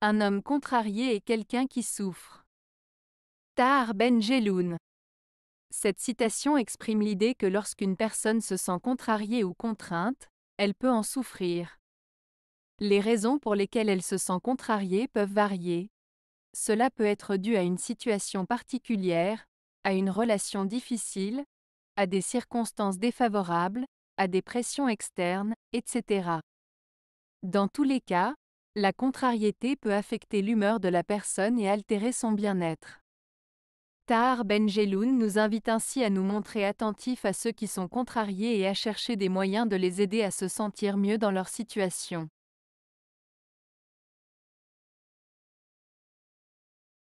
Un homme contrarié est quelqu'un qui souffre. Tahar Ben Jeloun. Cette citation exprime l'idée que lorsqu'une personne se sent contrariée ou contrainte, elle peut en souffrir. Les raisons pour lesquelles elle se sent contrariée peuvent varier. Cela peut être dû à une situation particulière, à une relation difficile, à des circonstances défavorables, à des pressions externes, etc. Dans tous les cas, la contrariété peut affecter l'humeur de la personne et altérer son bien-être. Tahar Ben nous invite ainsi à nous montrer attentifs à ceux qui sont contrariés et à chercher des moyens de les aider à se sentir mieux dans leur situation.